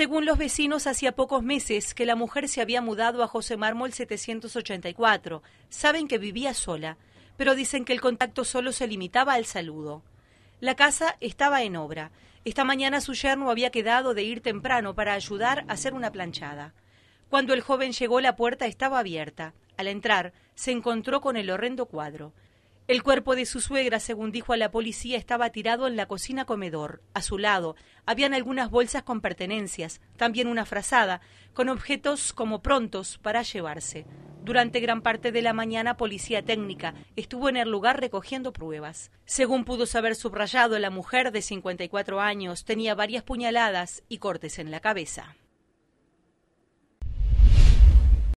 Según los vecinos, hacía pocos meses que la mujer se había mudado a José Mármol 784. Saben que vivía sola, pero dicen que el contacto solo se limitaba al saludo. La casa estaba en obra. Esta mañana su yerno había quedado de ir temprano para ayudar a hacer una planchada. Cuando el joven llegó la puerta estaba abierta. Al entrar, se encontró con el horrendo cuadro. El cuerpo de su suegra, según dijo a la policía, estaba tirado en la cocina comedor. A su lado habían algunas bolsas con pertenencias, también una frazada, con objetos como prontos para llevarse. Durante gran parte de la mañana, Policía Técnica estuvo en el lugar recogiendo pruebas. Según pudo saber subrayado, la mujer de 54 años tenía varias puñaladas y cortes en la cabeza.